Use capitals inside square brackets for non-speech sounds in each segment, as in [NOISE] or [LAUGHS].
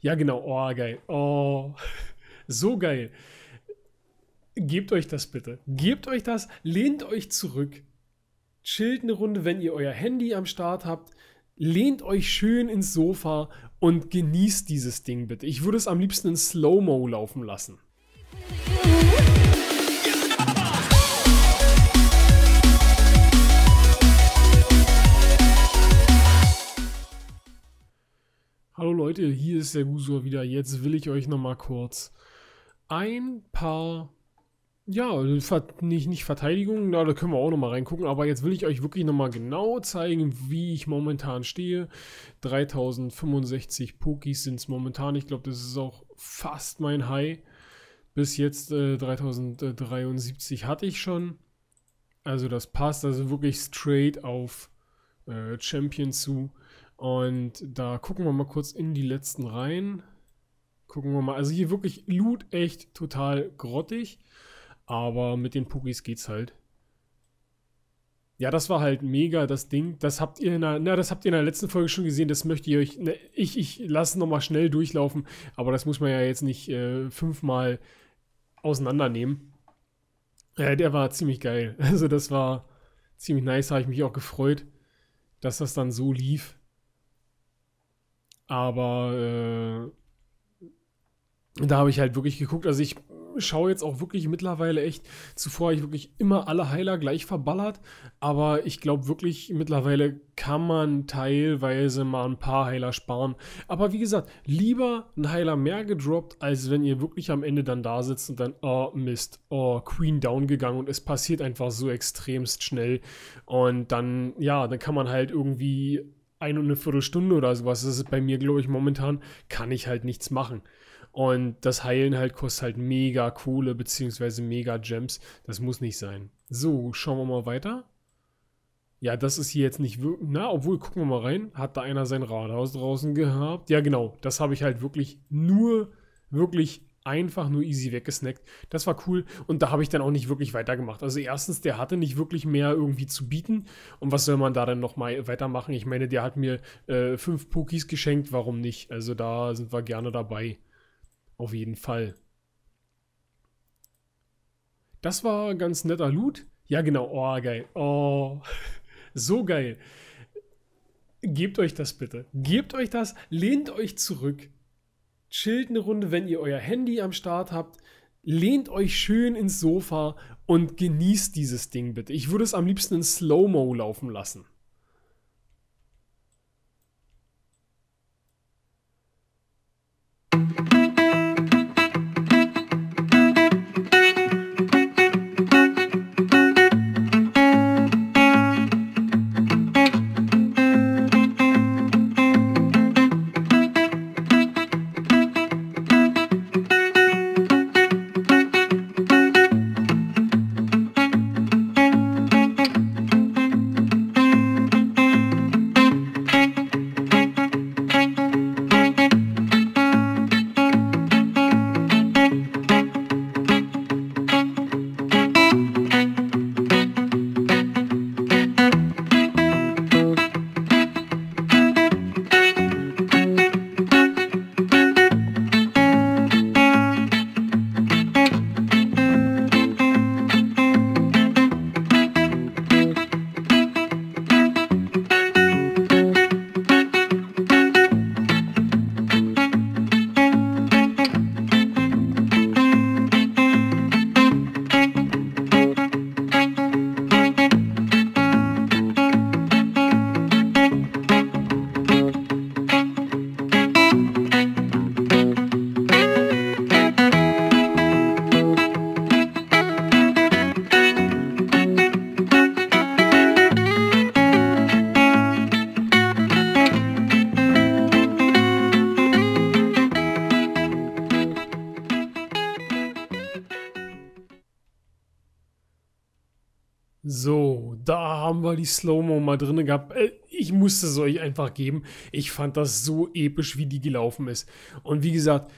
Ja, genau. Oh, geil. Oh, [LAUGHS] so geil. Gebt euch das bitte. Gebt euch das, lehnt euch zurück. Chillt eine Runde, wenn ihr euer Handy am Start habt. Lehnt euch schön ins Sofa und genießt dieses Ding bitte. Ich würde es am liebsten in Slow-Mo laufen lassen. Hallo Leute, hier ist der Gusor wieder. Jetzt will ich euch nochmal kurz ein paar, ja, nicht, nicht Verteidigungen, da können wir auch nochmal reingucken, aber jetzt will ich euch wirklich nochmal genau zeigen, wie ich momentan stehe. 3065 Pokis sind es momentan, ich glaube, das ist auch fast mein High. Bis jetzt äh, 3073 hatte ich schon. Also das passt also wirklich straight auf äh, Champion zu. Und da gucken wir mal kurz in die letzten rein. Gucken wir mal. Also hier wirklich Loot echt total grottig. Aber mit den Pukis geht's halt. Ja, das war halt mega, das Ding. Das habt ihr in der, na, das habt ihr in der letzten Folge schon gesehen. Das möchte ich euch. Ne, ich, ich lasse nochmal schnell durchlaufen. Aber das muss man ja jetzt nicht äh, fünfmal auseinandernehmen. Ja, äh, der war ziemlich geil. [LAUGHS] Also, das war ziemlich nice. Habe ich mich auch gefreut, dass das dann so lief. Aber äh, da habe ich halt wirklich geguckt. Also ich schaue jetzt auch wirklich mittlerweile echt, zuvor habe ich wirklich immer alle Heiler gleich verballert, aber ich glaube wirklich, mittlerweile kann man teilweise mal ein paar Heiler sparen. Aber wie gesagt, lieber ein Heiler mehr gedroppt, als wenn ihr wirklich am Ende dann da sitzt und dann, oh Mist, oh Queen down gegangen und es passiert einfach so extremst schnell und dann, ja, dann kann man halt irgendwie ein und eine Viertelstunde oder sowas. Das ist bei mir, glaube ich, momentan, kann ich halt nichts machen. Und das Heilen halt kostet halt mega Kohle, beziehungsweise mega Gems. Das muss nicht sein. So, schauen wir mal weiter. Ja, das ist hier jetzt nicht wirklich. Na, obwohl, gucken wir mal rein. Hat da einer sein Rathaus draußen gehabt? Ja, genau. Das habe ich halt wirklich nur, wirklich einfach nur easy weggesnackt. Das war cool und da habe ich dann auch nicht wirklich weitergemacht. Also erstens, der hatte nicht wirklich mehr irgendwie zu bieten und was soll man da dann noch mal weitermachen? Ich meine, der hat mir äh, fünf Pokis geschenkt, warum nicht? Also da sind wir gerne dabei. Auf jeden Fall. Das war ganz netter Loot. Ja, genau. Oh, geil. Oh, [LAUGHS] so geil. Gebt euch das bitte. Gebt euch das, lehnt euch zurück chillt eine Runde, wenn ihr euer Handy am Start habt, lehnt euch schön ins Sofa und genießt dieses Ding bitte. Ich würde es am liebsten in Slow-Mo laufen lassen. aber die Slow-Mo mal drin gehabt. Äh, ich musste es euch einfach geben. Ich fand das so episch, wie die gelaufen ist. Und wie gesagt,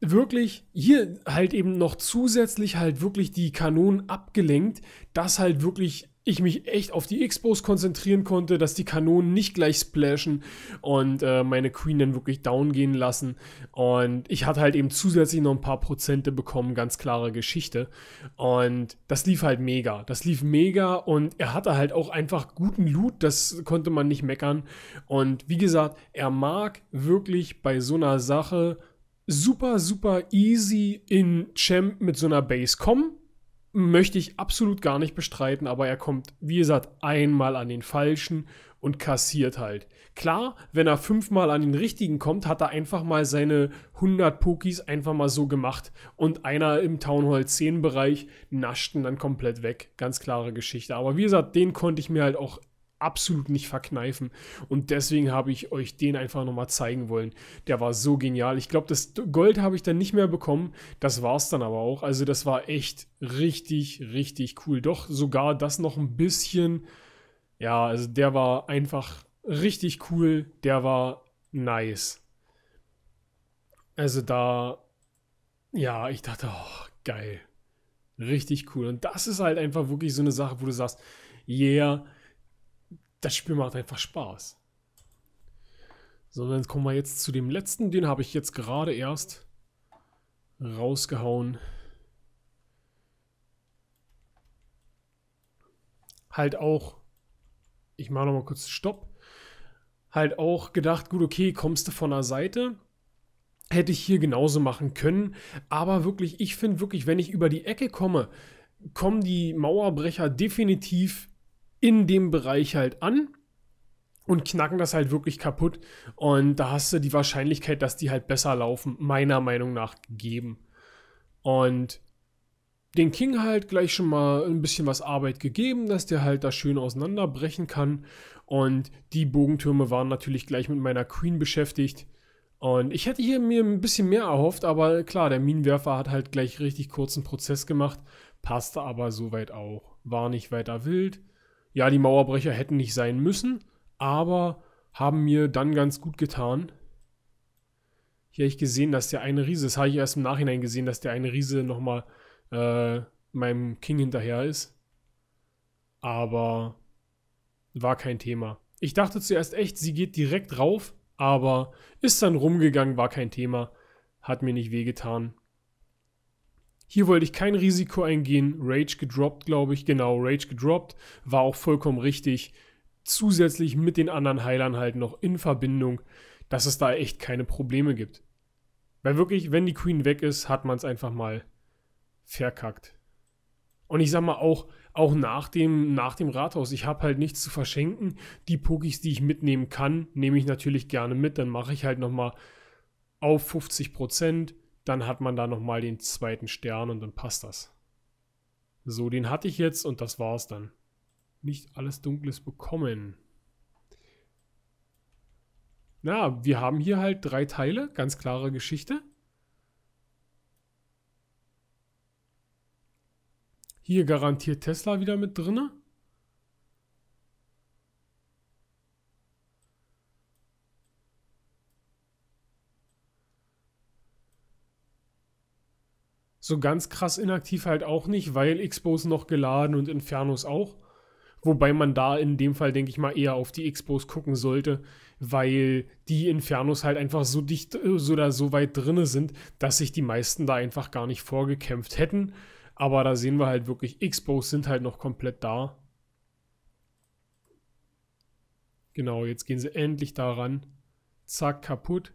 wirklich hier halt eben noch zusätzlich halt wirklich die Kanonen abgelenkt, dass halt wirklich ich mich echt auf die Expos konzentrieren konnte, dass die Kanonen nicht gleich splashen und äh, meine Queen dann wirklich down gehen lassen. Und ich hatte halt eben zusätzlich noch ein paar Prozente bekommen, ganz klare Geschichte. Und das lief halt mega. Das lief mega und er hatte halt auch einfach guten Loot, das konnte man nicht meckern. Und wie gesagt, er mag wirklich bei so einer Sache super, super easy in Champ mit so einer Base kommen möchte ich absolut gar nicht bestreiten, aber er kommt, wie gesagt, einmal an den Falschen und kassiert halt. Klar, wenn er fünfmal an den Richtigen kommt, hat er einfach mal seine 100 Pokis einfach mal so gemacht und einer im Town Hall 10 Bereich naschten dann komplett weg. Ganz klare Geschichte. Aber wie gesagt, den konnte ich mir halt auch absolut nicht verkneifen. Und deswegen habe ich euch den einfach nochmal zeigen wollen. Der war so genial. Ich glaube, das Gold habe ich dann nicht mehr bekommen. Das war es dann aber auch. Also das war echt richtig, richtig cool. Doch sogar das noch ein bisschen. Ja, also der war einfach richtig cool. Der war nice. Also da, ja, ich dachte, oh, geil. Richtig cool. Und das ist halt einfach wirklich so eine Sache, wo du sagst, yeah, das Spiel macht einfach Spaß. So, dann kommen wir jetzt zu dem letzten. Den habe ich jetzt gerade erst rausgehauen. Halt auch, ich mache nochmal kurz Stopp. Halt auch gedacht, gut, okay, kommst du von der Seite. Hätte ich hier genauso machen können. Aber wirklich, ich finde wirklich, wenn ich über die Ecke komme, kommen die Mauerbrecher definitiv in dem Bereich halt an und knacken das halt wirklich kaputt. Und da hast du die Wahrscheinlichkeit, dass die halt besser laufen, meiner Meinung nach gegeben. Und den King halt gleich schon mal ein bisschen was Arbeit gegeben, dass der halt da schön auseinanderbrechen kann. Und die Bogentürme waren natürlich gleich mit meiner Queen beschäftigt. Und ich hätte hier mir ein bisschen mehr erhofft, aber klar, der Minenwerfer hat halt gleich richtig kurzen Prozess gemacht, passte aber soweit auch. War nicht weiter wild ja, die Mauerbrecher hätten nicht sein müssen, aber haben mir dann ganz gut getan. Hier habe ich gesehen, dass der eine Riese, das habe ich erst im Nachhinein gesehen, dass der eine Riese nochmal äh, meinem King hinterher ist. Aber war kein Thema. Ich dachte zuerst echt, sie geht direkt rauf, aber ist dann rumgegangen, war kein Thema. Hat mir nicht wehgetan. Hier wollte ich kein Risiko eingehen. Rage gedroppt, glaube ich. Genau, Rage gedroppt. War auch vollkommen richtig. Zusätzlich mit den anderen Heilern halt noch in Verbindung, dass es da echt keine Probleme gibt. Weil wirklich, wenn die Queen weg ist, hat man es einfach mal verkackt. Und ich sag mal auch, auch nach dem, nach dem Rathaus, ich habe halt nichts zu verschenken. Die Pokis, die ich mitnehmen kann, nehme ich natürlich gerne mit. Dann mache ich halt nochmal auf 50 Prozent dann hat man da nochmal den zweiten Stern und dann passt das. So, den hatte ich jetzt und das war's dann. Nicht alles Dunkles bekommen. Na, wir haben hier halt drei Teile, ganz klare Geschichte. Hier garantiert Tesla wieder mit drinne. So ganz krass inaktiv halt auch nicht, weil Expos noch geladen und Infernos auch. Wobei man da in dem Fall, denke ich mal, eher auf die Expos gucken sollte, weil die Infernos halt einfach so dicht äh, oder so weit drin sind, dass sich die meisten da einfach gar nicht vorgekämpft hätten. Aber da sehen wir halt wirklich, Expos sind halt noch komplett da. Genau, jetzt gehen sie endlich daran. Zack, kaputt.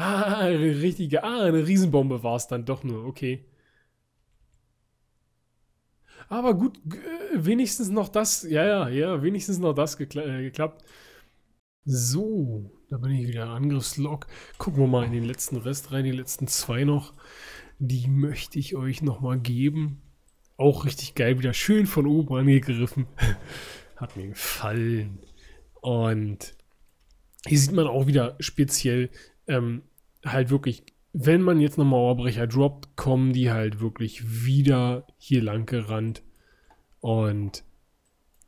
Ah, eine richtige, ah, eine Riesenbombe war es dann doch nur, okay. Aber gut, wenigstens noch das, ja, ja, ja, wenigstens noch das gekla äh, geklappt. So, da bin ich wieder, Angriffslog. Gucken wir mal in den letzten Rest rein, die letzten zwei noch. Die möchte ich euch nochmal geben. Auch richtig geil, wieder schön von oben angegriffen. [LAUGHS] Hat mir gefallen. Und hier sieht man auch wieder speziell, ähm, halt wirklich, wenn man jetzt noch Mauerbrecher droppt, kommen die halt wirklich wieder hier lang gerannt und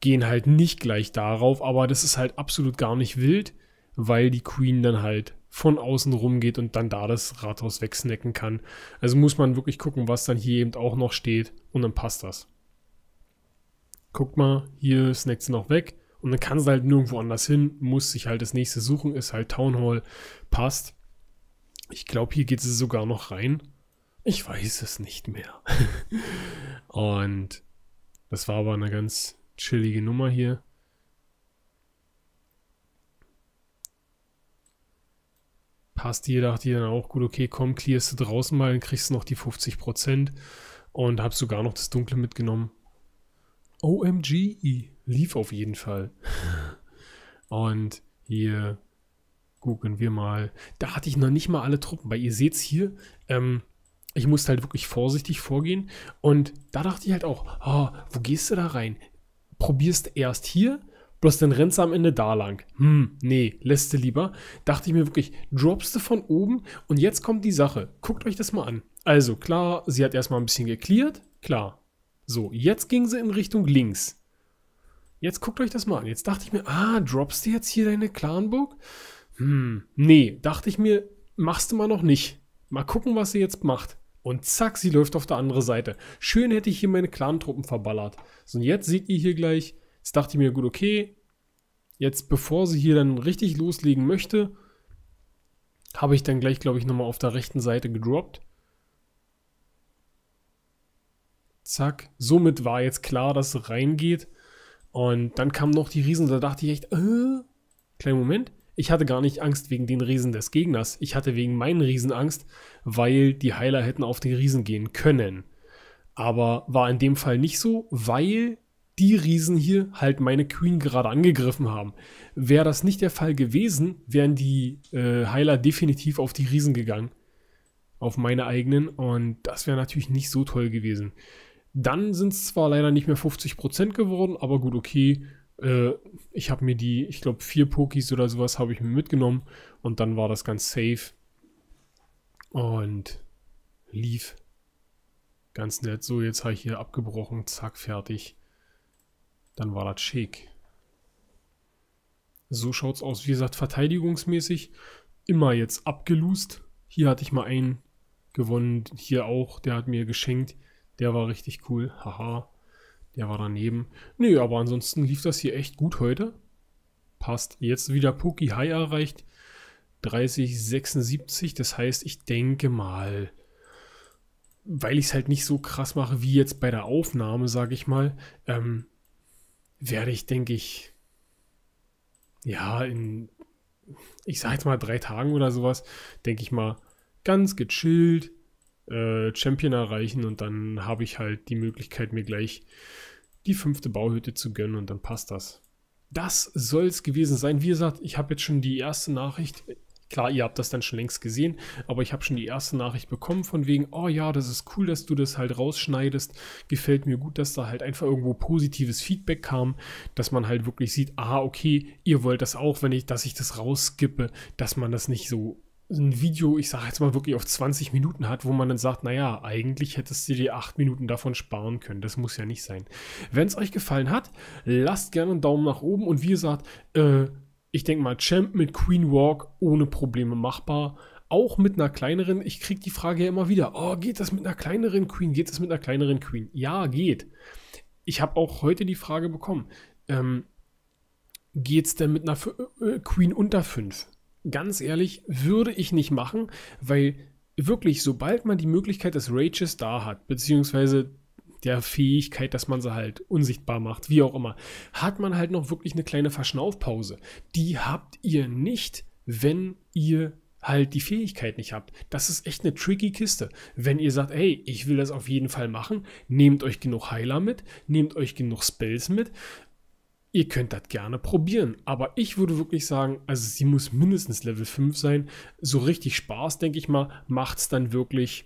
gehen halt nicht gleich darauf, aber das ist halt absolut gar nicht wild, weil die Queen dann halt von außen rumgeht und dann da das Rathaus wegsnacken kann. Also muss man wirklich gucken, was dann hier eben auch noch steht und dann passt das. Guckt mal, hier snackt sie noch weg. Und dann kannst du halt nirgendwo anders hin, muss sich halt das nächste suchen, ist halt Town Hall, passt. Ich glaube, hier geht es sogar noch rein. Ich weiß es nicht mehr. [LAUGHS] Und das war aber eine ganz chillige Nummer hier. Passt hier, dachte ich dann auch gut, okay, komm, clearst du draußen mal, dann kriegst du noch die 50% und hab sogar noch das Dunkle mitgenommen. OMG. E lief auf jeden Fall. [LAUGHS] Und hier gucken wir mal. Da hatte ich noch nicht mal alle Truppen, weil ihr seht es hier, ähm, ich musste halt wirklich vorsichtig vorgehen. Und da dachte ich halt auch, oh, wo gehst du da rein? Probierst erst hier, bloß dann rennst du am Ende da lang. Hm, nee, lässt du lieber. Dachte ich mir wirklich, droppst du von oben und jetzt kommt die Sache. Guckt euch das mal an. Also klar, sie hat erstmal ein bisschen geklärt, klar. So, jetzt ging sie in Richtung links. Jetzt guckt euch das mal an. Jetzt dachte ich mir, ah, droppst du jetzt hier deine Clanburg? Hm, nee, dachte ich mir, machst du mal noch nicht. Mal gucken, was sie jetzt macht. Und zack, sie läuft auf der anderen Seite. Schön hätte ich hier meine Clan-Truppen verballert. So, und jetzt seht ihr hier gleich, jetzt dachte ich mir, gut, okay, jetzt bevor sie hier dann richtig loslegen möchte, habe ich dann gleich, glaube ich, nochmal auf der rechten Seite gedroppt. Zack, somit war jetzt klar, dass sie reingeht. Und dann kamen noch die Riesen, da dachte ich echt, äh, kleinen Moment. Ich hatte gar nicht Angst wegen den Riesen des Gegners. Ich hatte wegen meinen Riesen Angst, weil die Heiler hätten auf den Riesen gehen können. Aber war in dem Fall nicht so, weil die Riesen hier halt meine Queen gerade angegriffen haben. Wäre das nicht der Fall gewesen, wären die äh, Heiler definitiv auf die Riesen gegangen. Auf meine eigenen. Und das wäre natürlich nicht so toll gewesen. Dann sind es zwar leider nicht mehr 50% geworden, aber gut, okay. Äh, ich habe mir die, ich glaube, vier Pokis oder sowas habe ich mir mitgenommen und dann war das ganz safe. Und lief. Ganz nett. So, jetzt habe ich hier abgebrochen. Zack, fertig. Dann war das schick. So schaut es aus. Wie gesagt, verteidigungsmäßig immer jetzt abgelust. Hier hatte ich mal einen gewonnen. Hier auch. Der hat mir geschenkt. Der war richtig cool. Haha. Der war daneben. Nö, aber ansonsten lief das hier echt gut heute. Passt. Jetzt wieder Poki High erreicht. 30,76. Das heißt, ich denke mal, weil ich es halt nicht so krass mache wie jetzt bei der Aufnahme, sage ich mal, ähm, werde ich, denke ich, ja, in, ich sage jetzt mal drei Tagen oder sowas, denke ich mal, ganz gechillt äh, Champion erreichen und dann habe ich halt die Möglichkeit, mir gleich die fünfte Bauhütte zu gönnen und dann passt das. Das soll es gewesen sein. Wie gesagt, ich habe jetzt schon die erste Nachricht. Klar, ihr habt das dann schon längst gesehen, aber ich habe schon die erste Nachricht bekommen von wegen, oh ja, das ist cool, dass du das halt rausschneidest. Gefällt mir gut, dass da halt einfach irgendwo positives Feedback kam, dass man halt wirklich sieht, ah, okay, ihr wollt das auch, wenn ich, dass ich das rausskippe, dass man das nicht so ein Video, ich sage jetzt mal wirklich auf 20 Minuten hat, wo man dann sagt, naja, eigentlich hättest du dir 8 Minuten davon sparen können. Das muss ja nicht sein. Wenn es euch gefallen hat, lasst gerne einen Daumen nach oben und wie gesagt, äh, ich denke mal, Champ mit Queen Walk ohne Probleme machbar. Auch mit einer kleineren, ich kriege die Frage ja immer wieder, oh, geht das mit einer kleineren Queen? Geht das mit einer kleineren Queen? Ja, geht. Ich habe auch heute die Frage bekommen, ähm, geht es denn mit einer F äh, Queen unter 5? ganz ehrlich, würde ich nicht machen, weil wirklich, sobald man die Möglichkeit des Rages da hat, beziehungsweise der Fähigkeit, dass man sie halt unsichtbar macht, wie auch immer, hat man halt noch wirklich eine kleine Verschnaufpause. Die habt ihr nicht, wenn ihr halt die Fähigkeit nicht habt. Das ist echt eine tricky Kiste. Wenn ihr sagt, hey, ich will das auf jeden Fall machen, nehmt euch genug Heiler mit, nehmt euch genug Spells mit, ihr könnt das gerne probieren. Aber ich würde wirklich sagen, also sie muss mindestens Level 5 sein. So richtig Spaß, denke ich mal, macht es dann wirklich.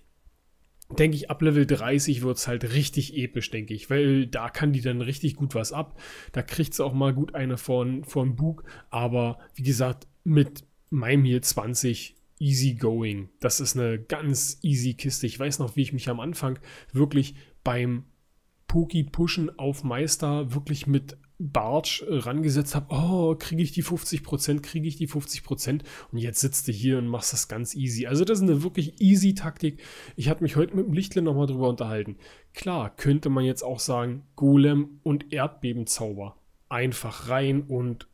Denke ich, ab Level 30 wird es halt richtig episch, denke ich, weil da kann die dann richtig gut was ab. Da kriegt sie auch mal gut eine von, von Bug. Aber wie gesagt, mit meinem hier 20 easy going. Das ist eine ganz easy Kiste. Ich weiß noch, wie ich mich am Anfang wirklich beim Poki pushen auf Meister wirklich mit Bartsch äh, rangesetzt habe, oh, kriege ich die 50%, kriege ich die 50% und jetzt sitzt du hier und machst das ganz easy. Also das ist eine wirklich easy Taktik. Ich hatte mich heute mit dem Lichtle nochmal drüber unterhalten. Klar, könnte man jetzt auch sagen, Golem und Erdbebenzauber. Einfach rein und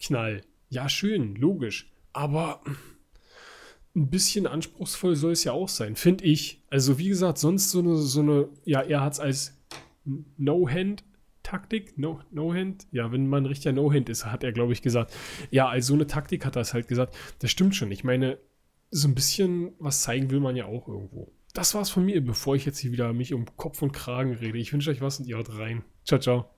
knall. Ja, schön, logisch. Aber ein bisschen anspruchsvoll soll es ja auch sein, finde ich. Also wie gesagt, sonst so eine, so eine ja, er hat es als No-Hand Taktik, no, no Hint. Ja, wenn man richtiger No Hint ist, hat er, glaube ich, gesagt. Ja, als so eine Taktik hat er es halt gesagt. Das stimmt schon. Ich meine, so ein bisschen was zeigen will man ja auch irgendwo. Das war's von mir, bevor ich jetzt hier wieder mich um Kopf und Kragen rede. Ich wünsche euch was und ihr haut rein. Ciao, ciao.